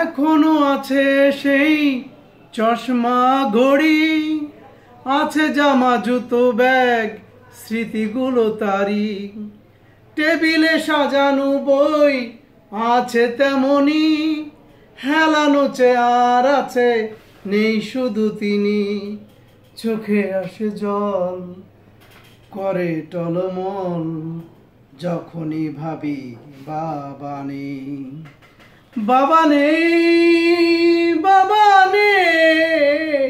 এখনো আছে সেই চশমা ঘড়ি আছে জামা জুতো ব্যাগ স্মৃতিগুলো তারি টেবিলে সাজানো বই আছে তেমনি হেলানো চেয়ার আছে নেই শুধু তিনি চোখে আসে জল করে টলমল যখনই ভাবি বাবা নেই বাবা নেই বাবা নেই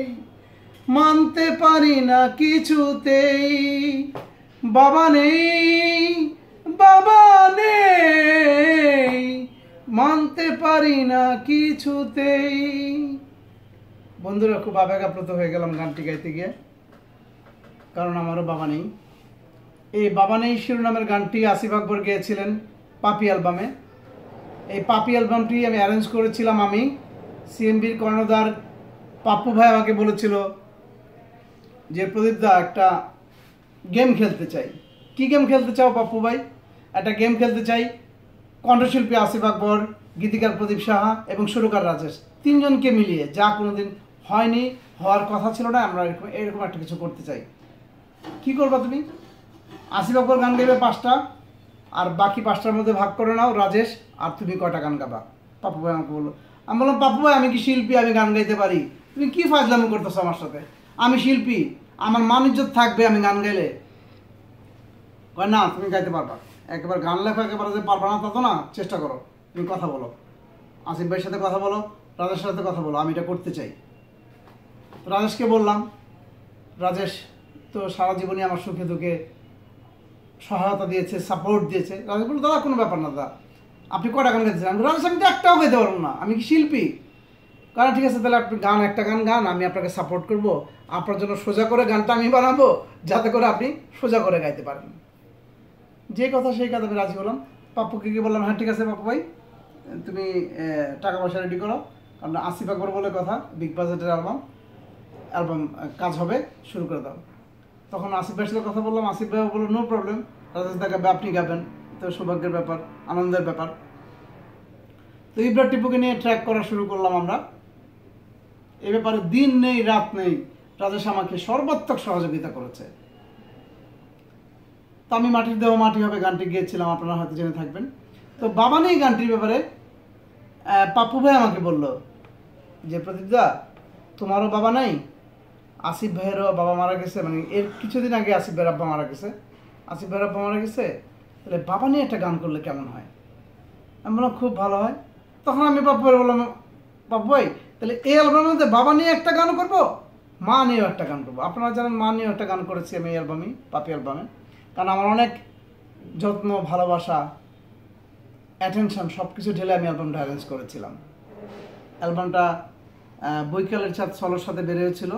মানতে পারি না কিছুতেই বাবা নেই বাবা নেই মানতে পারি না কিছুতেই বন্ধুরা খুব আবেগাপ্রত হয়ে গেলাম গানটি গাইতে গিয়ে কারণ আমারও বাবা নেই এই বাবা নেই শিরোনামের গানটি আসিফ আকবর পাপি অ্যালবামে এই পাপি অ্যালবামটি আমি অ্যারেঞ্জ করেছিলাম আমি সিএমবির কর্ণধার পাপ্পু ভাই আমাকে বলেছিল যে প্রদীপদা একটা গেম খেলতে চাই কি গেম খেলতে চাও পাপ্পু ভাই একটা গেম খেলতে চাই কণ্ঠশিল্পী আসিফ আকবর গীতিকার প্রদীপ সাহা এবং সুরকার রাজেশ তিনজনকে মিলিয়ে যা কোনোদিন হয়নি হওয়ার কথা ছিল না আমরা এরকম এরকম একটা কিছু করতে চাই কি করবা তুমি আসিফ আকবর গান গাইবে পাঁচটা আর বাকি পাঁচটার মধ্যে ভাগ করে নাও রাজেশ আর তুমি কটা গান গাবা পাপু ভাই আমাকে বললো আমি বললাম পাপু ভাই আমি কি শিল্পী আমি গান গাইতে পারি তুমি কী ফাজলামি করতেছো আমার সাথে আমি শিল্পী আমার মান ইজ্জত থাকবে আমি গান গাইলে কয় না তুমি গাইতে পারবা একবার গান লেখো একেবারে যে পারবা না তা তো না চেষ্টা করো তুমি কথা বলো আসিফ ভাইয়ের সাথে কথা বলো রাজেশের সাথে কথা বলো আমি এটা করতে চাই রাজেশকে বললাম রাজেশ তো সারা জীবনই আমার সুখে দুঃখে সহায়তা দিয়েছে সাপোর্ট দিয়েছে রাজা বললো দাদা কোনো ব্যাপার না দাদা আপনি কটা গান গাইতেছেন আমি রাজা আমি তো একটাও গাইতে পারবো না আমি কি শিল্পী কারণ ঠিক আছে তাহলে আপনি গান একটা গান গান আমি আপনাকে সাপোর্ট করব আপনার জন্য সোজা করে গানটা আমি বানাবো যাতে করে আপনি সোজা করে গাইতে পারেন যে কথা সেই কথা আমি রাজি হলাম পাপ্পুকে গিয়ে বললাম হ্যাঁ ঠিক আছে পাপ্পু ভাই তুমি টাকা পয়সা রেডি করো কারণ আসিফা করবো বলে কথা বিগ বাজেটের অ্যালবাম অ্যালবাম কাজ হবে শুরু করে দাও তখন আসিফ ভাইয়ের সাথে কথা বললাম আসিফ ভাই বললো নো প্রবলেম রাজা গাবে আপনি গাবেন তো সৌভাগ্যের ব্যাপার আনন্দের ব্যাপার তো ইব্রাহ টিপুকে নিয়ে ট্র্যাক করা শুরু করলাম আমরা এ ব্যাপারে দিন নেই রাত নেই রাজেশ আমাকে সর্বাত্মক সহযোগিতা করেছে তো আমি মাটির দেহ মাটি হবে গানটি গিয়েছিলাম আপনারা হয়তো জেনে থাকবেন তো বাবা নেই গানটির ব্যাপারে পাপু ভাই আমাকে বলল যে প্রদীপদা তোমারও বাবা নাই আসিফ ভাইয়েরও বাবা মারা গেছে মানে এর কিছুদিন আগে আসিফ ভাইয়ের আব্বা মারা গেছে আসিফ ভাইয়ের আব্বা মারা গেছে তাহলে বাবা নিয়ে একটা গান করলে কেমন হয় আমি বললাম খুব ভালো হয় তখন আমি বাপ্পু ভাই বললাম বাপ্পু ভাই তাহলে এই অ্যালবামের মধ্যে বাবা নিয়ে একটা গান করব মা নিয়েও একটা গান করবো আপনারা জানেন মা নিয়েও একটা গান করেছি আমি এই অ্যালবামে পাপি অ্যালবামে কারণ আমার অনেক যত্ন ভালোবাসা অ্যাটেনশন সব কিছু ঢেলে আমি অ্যালবামটা অ্যারেঞ্জ করেছিলাম অ্যালবামটা বৈকালের চাঁদ সলোর সাথে হয়েছিল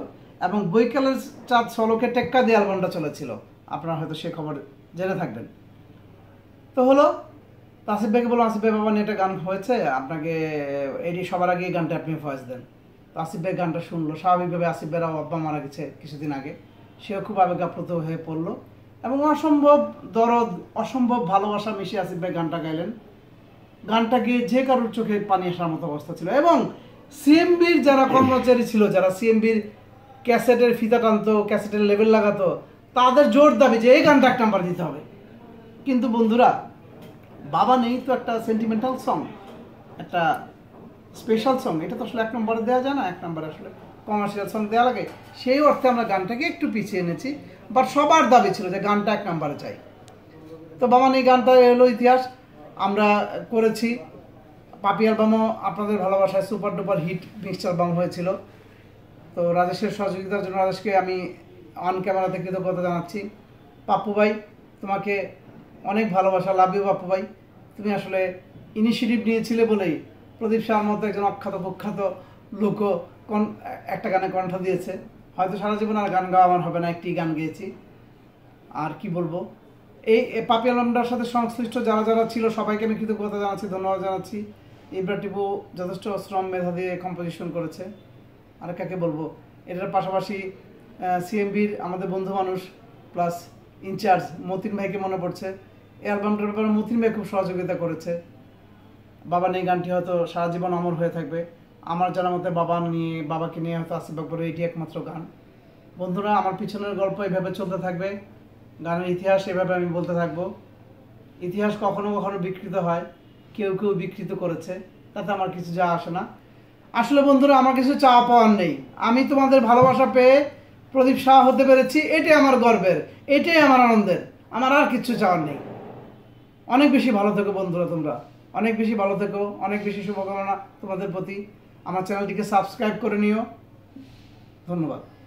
এবং বৈকালের চাঁদ সলোকে টেক্কা দিয়ে অ্যালবামটা চলেছিল আপনারা হয়তো সে খবর জেনে থাকবেন তো হলো আসিফ ভাইকে বলো আসিফ ভাই বাবা একটা গান হয়েছে আপনাকে এটি সবার আগে গানটা আপনি ভয়েস দেন তো আসিফ ভাই গানটা শুনলো স্বাভাবিকভাবে আসিফ ভাইরাও আব্বা মারা গেছে কিছুদিন আগে সেও খুব আবেগাপ্রত হয়ে পড়লো এবং অসম্ভব দরদ অসম্ভব ভালোবাসা মিশিয়ে আসিফ ভাই গানটা গাইলেন গানটা গিয়ে যে কারোর চোখে পানি আসার মতো অবস্থা ছিল এবং সিএমবির যারা কর্মচারী ছিল যারা সিএমবির ক্যাসেটের ফিতা টানতো ক্যাসেটের লেভেল লাগাতো তাদের জোর দাবি যে এই গানটা এক নাম্বার দিতে হবে কিন্তু বন্ধুরা বাবা নেই তো একটা সেন্টিমেন্টাল সং একটা স্পেশাল সং এটা তো আসলে এক নম্বরে দেওয়া যায় না এক নম্বরে আসলে কমার্শিয়াল সং দেওয়া লাগে সেই অর্থে আমরা গানটাকে একটু পিছিয়ে এনেছি বাট সবার দাবি ছিল যে গানটা এক নম্বরে চাই তো বাবা নেই গানটা এলো ইতিহাস আমরা করেছি পাপি অ্যালবামও আপনাদের ভালোবাসায় super duper hit mixed album হয়েছিল তো রাজেশের সহযোগিতার জন্য রাজেশকে আমি অন ক্যামেরাতে কৃতজ্ঞতা জানাচ্ছি পাপ্পু ভাই তোমাকে অনেক ভালোবাসা লাভ ইউ পাপ্পু ভাই তুমি আসলে ইনিশিয়েটিভ নিয়েছিলে বলেই প্রদীপ শাহর মতো একজন অখ্যাত কুখ্যাত লোকও কন একটা গানে কণ্ঠ দিয়েছে হয়তো সারা জীবন আর গান গাওয়া আমার হবে না একটি গান গেয়েছি আর কি বলবো এই পাপি আলমটার সাথে সংশ্লিষ্ট যারা যারা ছিল সবাইকে আমি কৃতজ্ঞতা জানাচ্ছি ধন্যবাদ জানাচ্ছি ইব্রাটিপু যথেষ্ট শ্রম মেধা দিয়ে কম্পোজিশন করেছে আর কাকে বলবো এটার পাশাপাশি সিএমবির আমাদের বন্ধু মানুষ প্লাস ইনচার্জ মতিন ভাইকে মনে পড়ছে এই অ্যালবামটার ব্যাপারে মতিন ভাই খুব সহযোগিতা করেছে বাবা নিয়ে গানটি হয়তো সারা জীবন অমর হয়ে থাকবে আমার জানা মতে বাবা নিয়ে বাবাকে নিয়ে হয়তো আসিফ করে এটি একমাত্র গান বন্ধুরা আমার পিছনের গল্প এভাবে চলতে থাকবে গানের ইতিহাস এভাবে আমি বলতে থাকবো ইতিহাস কখনো কখনো বিকৃত হয় কেউ কেউ বিকৃত করেছে তাতে আমার কিছু যা আসে না আসলে বন্ধুরা আমার কিছু চাওয়া পাওয়ার নেই আমি তোমাদের ভালোবাসা পেয়ে প্রদীপ শাহ হতে পেরেছি এটাই আমার গর্বের এটাই আমার আনন্দের আমার আর কিছু চাওয়ার নেই অনেক বেশি ভালো থেকো বন্ধুরা তোমরা অনেক বেশি ভালো থেকো অনেক বেশি শুভকামনা তোমাদের প্রতি আমার চ্যানেলটিকে সাবস্ক্রাইব করে নিও ধন্যবাদ